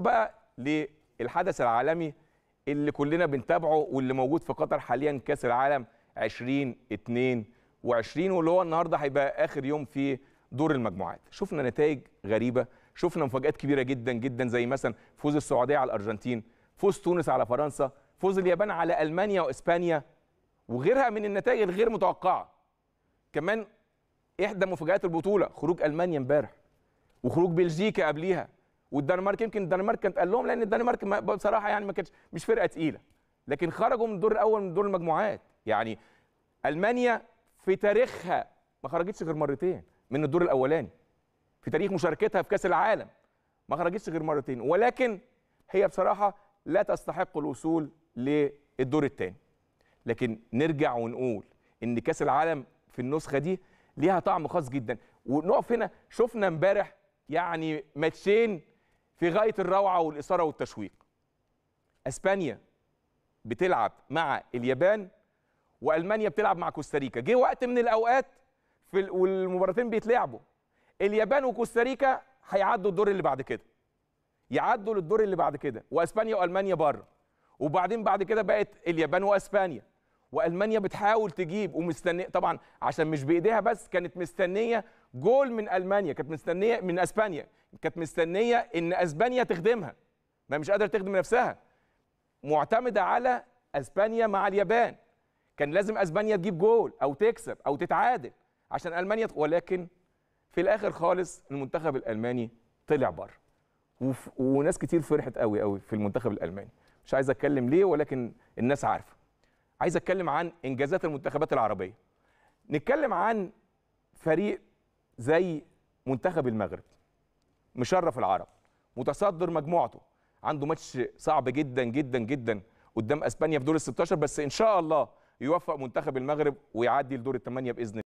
بقى للحدث العالمي اللي كلنا بنتابعه واللي موجود في قطر حاليا كاس العالم 2022 واللي هو النهارده هيبقى اخر يوم في دور المجموعات شفنا نتائج غريبه شفنا مفاجات كبيره جدا جدا زي مثلا فوز السعوديه على الارجنتين فوز تونس على فرنسا فوز اليابان على المانيا واسبانيا وغيرها من النتائج الغير متوقعه كمان احدى مفاجات البطوله خروج المانيا امبارح وخروج بلجيكا قبليها والدنمارك يمكن الدنمارك كانت قال لهم لان الدنمارك بصراحه يعني ما كانتش مش فرقه تقيله لكن خرجوا من الدور الاول من دور المجموعات يعني المانيا في تاريخها ما خرجتش غير مرتين من الدور الاولاني في تاريخ مشاركتها في كاس العالم ما خرجتش غير مرتين ولكن هي بصراحه لا تستحق الوصول للدور الثاني لكن نرجع ونقول ان كاس العالم في النسخه دي ليها طعم خاص جدا ونقف هنا شفنا امبارح يعني ماتشين في غايه الروعه والاثاره والتشويق اسبانيا بتلعب مع اليابان والمانيا بتلعب مع كوستاريكا جه وقت من الاوقات في والمباراتين بيتلعبوا اليابان وكوستاريكا هيعدوا الدور اللي بعد كده يعدوا للدور اللي بعد كده واسبانيا والمانيا بره وبعدين بعد كده بقت اليابان واسبانيا والمانيا بتحاول تجيب ومستنيه طبعا عشان مش بايديها بس كانت مستنيه جول من المانيا كانت مستنيه من اسبانيا كانت مستنيه ان اسبانيا تخدمها ما مش قادره تخدم نفسها معتمده على اسبانيا مع اليابان كان لازم اسبانيا تجيب جول او تكسب او تتعادل عشان المانيا ولكن في الاخر خالص المنتخب الالماني طلع بره وناس كتير فرحت قوي قوي في المنتخب الالماني مش عايز اتكلم ليه ولكن الناس عارفه عايز اتكلم عن انجازات المنتخبات العربيه نتكلم عن فريق زي منتخب المغرب مشرف العرب متصدر مجموعته عنده ماتش صعب جدا جدا جدا قدام اسبانيا في دور ال 16 بس ان شاء الله يوفق منتخب المغرب ويعدي لدور الثمانيه باذن الله